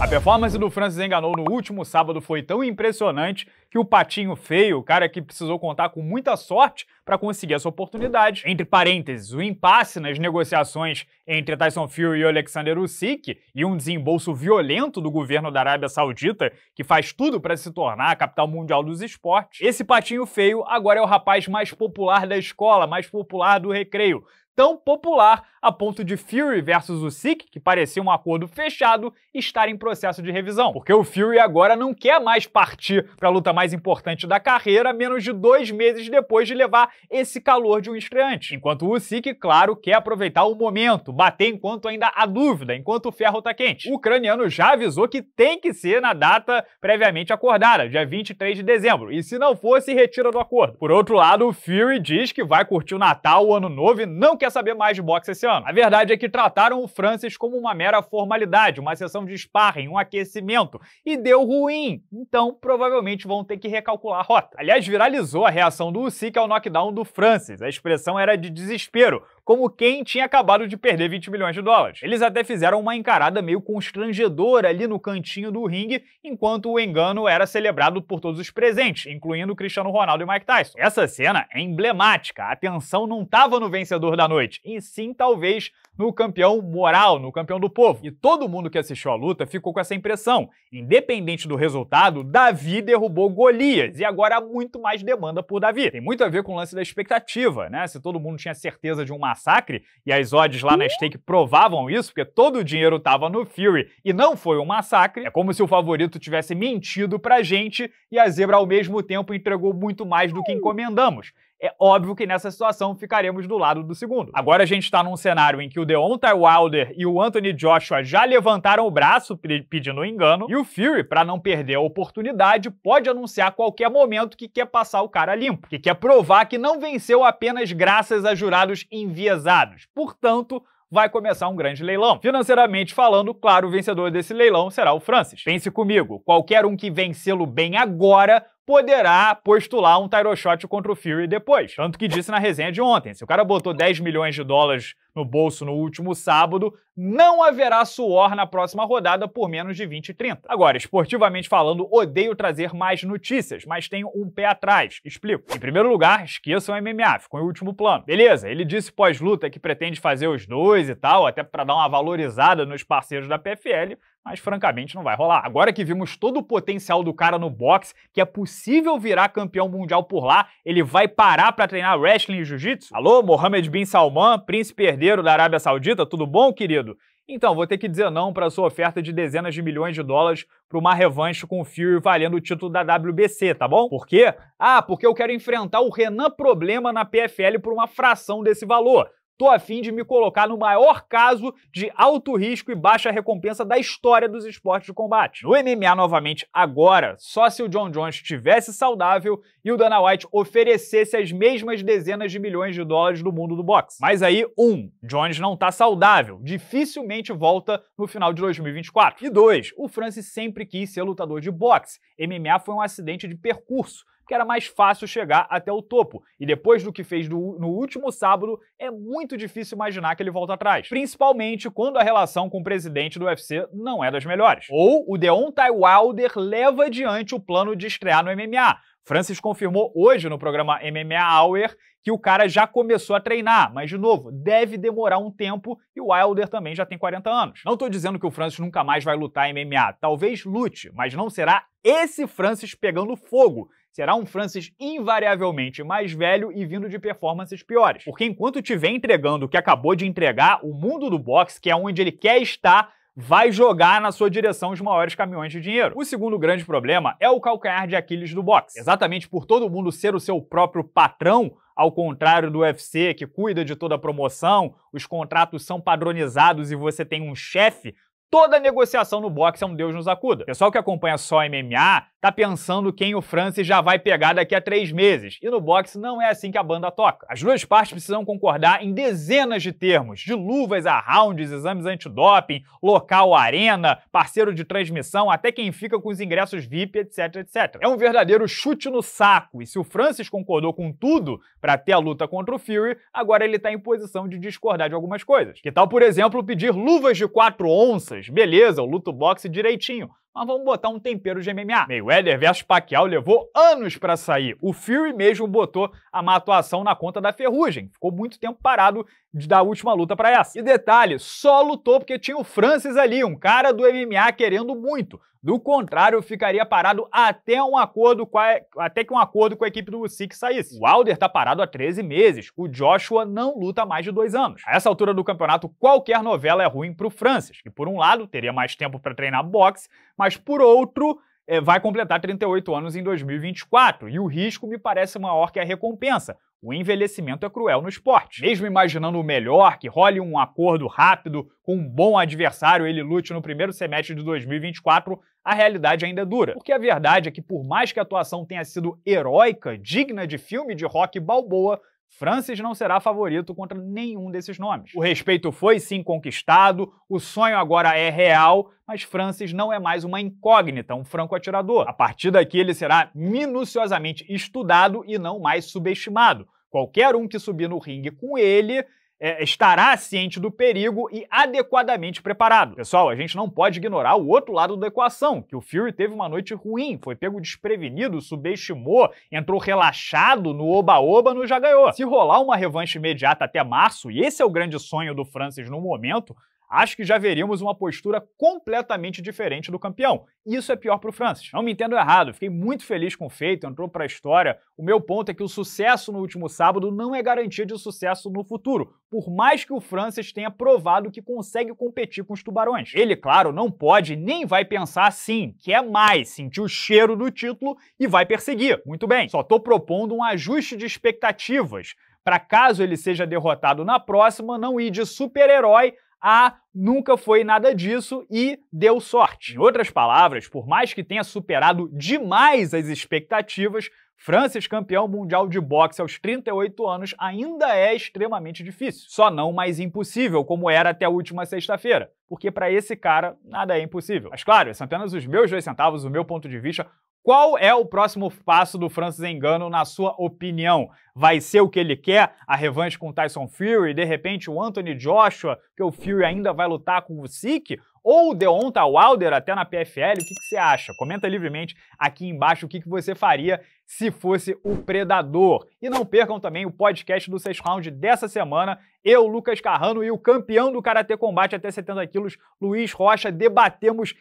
A performance do Francis Enganou no último sábado foi tão impressionante que o patinho feio, o cara que precisou contar com muita sorte para conseguir essa oportunidade. Entre parênteses, o impasse nas negociações entre Tyson Fury e Alexander Usyk e um desembolso violento do governo da Arábia Saudita, que faz tudo para se tornar a capital mundial dos esportes. Esse patinho feio agora é o rapaz mais popular da escola, mais popular do recreio tão popular a ponto de Fury versus o Usyk, que parecia um acordo fechado, estar em processo de revisão. Porque o Fury agora não quer mais partir para a luta mais importante da carreira menos de dois meses depois de levar esse calor de um estreante. Enquanto o Usyk, claro, quer aproveitar o momento, bater enquanto ainda há dúvida, enquanto o ferro está quente. O ucraniano já avisou que tem que ser na data previamente acordada, dia 23 de dezembro, e se não for, se retira do acordo. Por outro lado, o Fury diz que vai curtir o Natal, o Ano Novo e não quer quer saber mais de boxe esse ano. A verdade é que trataram o Francis como uma mera formalidade, uma sessão de sparring, um aquecimento, e deu ruim. Então, provavelmente vão ter que recalcular a rota. Aliás, viralizou a reação do Usyk ao é knockdown do Francis. A expressão era de desespero como quem tinha acabado de perder 20 milhões de dólares. Eles até fizeram uma encarada meio constrangedora ali no cantinho do ringue, enquanto o engano era celebrado por todos os presentes, incluindo Cristiano Ronaldo e Mike Tyson. Essa cena é emblemática, a atenção não estava no vencedor da noite, e sim talvez no campeão moral, no campeão do povo. E todo mundo que assistiu à luta ficou com essa impressão. Independente do resultado, Davi derrubou Golias e agora há muito mais demanda por Davi. Tem muito a ver com o lance da expectativa, né? Se todo mundo tinha certeza de uma massacre, e as odds lá na stake provavam isso, porque todo o dinheiro estava no Fury e não foi um massacre, é como se o favorito tivesse mentido pra gente e a zebra ao mesmo tempo entregou muito mais do que hum. encomendamos é óbvio que nessa situação ficaremos do lado do segundo. Agora a gente está num cenário em que o Deontay Wilder e o Anthony Joshua já levantaram o braço pedindo um engano, e o Fury, para não perder a oportunidade, pode anunciar a qualquer momento que quer passar o cara limpo, que quer provar que não venceu apenas graças a jurados enviesados. Portanto, vai começar um grande leilão. Financeiramente falando, claro, o vencedor desse leilão será o Francis. Pense comigo, qualquer um que vencê-lo bem agora poderá postular um title shot contra o Fury depois. Tanto que disse na resenha de ontem, se o cara botou 10 milhões de dólares no bolso no último sábado, não haverá suor na próxima rodada por menos de 20 e 30. Agora, esportivamente falando, odeio trazer mais notícias, mas tenho um pé atrás. Explico. Em primeiro lugar, esqueçam o MMA, ficou em último plano. Beleza, ele disse pós-luta que pretende fazer os dois e tal, até para dar uma valorizada nos parceiros da PFL, mas francamente não vai rolar. Agora que vimos todo o potencial do cara no boxe, que é possível virar campeão mundial por lá, ele vai parar para treinar wrestling e jiu-jitsu? Alô, Mohamed bin Salman, príncipe herdeiro da Arábia Saudita, tudo bom, querido? Então, vou ter que dizer não para sua oferta de dezenas de milhões de dólares para uma revanche com o Fury valendo o título da WBC, tá bom? Por quê? Ah, porque eu quero enfrentar o Renan Problema na PFL por uma fração desse valor tô afim de me colocar no maior caso de alto risco e baixa recompensa da história dos esportes de combate. No MMA, novamente, agora, só se o John Jones estivesse saudável e o Dana White oferecesse as mesmas dezenas de milhões de dólares do mundo do boxe. Mas aí, um, Jones não tá saudável, dificilmente volta no final de 2024. E dois, o Francis sempre quis ser lutador de boxe. MMA foi um acidente de percurso que era mais fácil chegar até o topo. E depois do que fez no, no último sábado, é muito difícil imaginar que ele volta atrás. Principalmente quando a relação com o presidente do UFC não é das melhores. Ou o Deontay Wilder leva adiante o plano de estrear no MMA. Francis confirmou hoje no programa MMA Hour que o cara já começou a treinar, mas de novo, deve demorar um tempo e o Wilder também já tem 40 anos. Não estou dizendo que o Francis nunca mais vai lutar MMA, talvez lute, mas não será esse Francis pegando fogo, será um Francis invariavelmente mais velho e vindo de performances piores. Porque enquanto tiver entregando o que acabou de entregar, o mundo do boxe, que é onde ele quer estar, vai jogar na sua direção os maiores caminhões de dinheiro. O segundo grande problema é o calcanhar de Aquiles do boxe. Exatamente por todo mundo ser o seu próprio patrão, ao contrário do UFC, que cuida de toda a promoção, os contratos são padronizados e você tem um chefe, Toda negociação no boxe é um Deus nos acuda. O pessoal que acompanha só MMA tá pensando quem o Francis já vai pegar daqui a três meses. E no boxe não é assim que a banda toca. As duas partes precisam concordar em dezenas de termos, de luvas a rounds, exames antidoping, local arena, parceiro de transmissão, até quem fica com os ingressos VIP, etc, etc. É um verdadeiro chute no saco. E se o Francis concordou com tudo para ter a luta contra o Fury, agora ele tá em posição de discordar de algumas coisas. Que tal, por exemplo, pedir luvas de 4 onças? Beleza, eu luto boxe direitinho, mas vamos botar um tempero de MMA. Mayweather vs Pacquiao levou anos para sair. O Fury mesmo botou a má atuação na conta da ferrugem. Ficou muito tempo parado da última luta para essa. E detalhe, só lutou porque tinha o Francis ali, um cara do MMA querendo muito. Do contrário, ficaria parado até um acordo com a, até que um acordo com a equipe do SIC saísse. O Wilder está parado há 13 meses. O Joshua não luta há mais de dois anos. A essa altura do campeonato, qualquer novela é ruim para o Francis, que por um lado teria mais tempo para treinar boxe, mas por outro, é, vai completar 38 anos em 2024 e o risco me parece maior que a recompensa. O envelhecimento é cruel no esporte. Mesmo imaginando o melhor, que role um acordo rápido com um bom adversário, ele lute no primeiro semestre de 2024, a realidade ainda é dura. Porque a verdade é que, por mais que a atuação tenha sido heróica, digna de filme de rock balboa, Francis não será favorito contra nenhum desses nomes. O respeito foi sim conquistado, o sonho agora é real, mas Francis não é mais uma incógnita, um franco atirador. A partir daqui ele será minuciosamente estudado e não mais subestimado. Qualquer um que subir no ringue com ele é, estará ciente do perigo e adequadamente preparado. Pessoal, a gente não pode ignorar o outro lado da equação, que o Fury teve uma noite ruim, foi pego desprevenido, subestimou, entrou relaxado no oba-oba, no já ganhou. Se rolar uma revanche imediata até março, e esse é o grande sonho do Francis no momento, acho que já veríamos uma postura completamente diferente do campeão. E isso é pior para o Francis. Não me entendo errado, fiquei muito feliz com o feito, entrou para a história. O meu ponto é que o sucesso no último sábado não é garantia de sucesso no futuro, por mais que o Francis tenha provado que consegue competir com os tubarões. Ele, claro, não pode nem vai pensar assim, quer é mais, sentir o cheiro do título e vai perseguir. Muito bem, só estou propondo um ajuste de expectativas para caso ele seja derrotado na próxima, não ir de super-herói ah, nunca foi nada disso e deu sorte. Em outras palavras, por mais que tenha superado demais as expectativas, Francis é campeão mundial de boxe aos 38 anos ainda é extremamente difícil. Só não mais impossível, como era até a última sexta-feira. Porque para esse cara, nada é impossível. Mas claro, são é apenas os meus dois centavos, o meu ponto de vista. Qual é o próximo passo do Francis Engano, na sua opinião? Vai ser o que ele quer? A revanche com Tyson Fury? De repente o Anthony Joshua, que o Fury ainda vai lutar com o Usyk? ou o Deonta tá Wilder até na PFL, o que, que você acha? Comenta livremente aqui embaixo o que, que você faria se fosse o Predador. E não percam também o podcast do Seis Round dessa semana. Eu, Lucas Carrano e o campeão do Karatê Combate até 70 quilos, Luiz Rocha, debatemos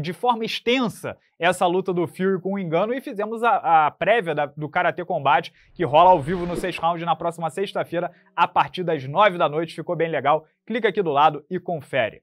de forma extensa essa luta do Fury com o Engano e fizemos a, a prévia da, do Karatê Combate, que rola ao vivo no Seis Round na próxima sexta-feira, a partir das 9 da noite. Ficou bem legal. Clica aqui do lado e confere.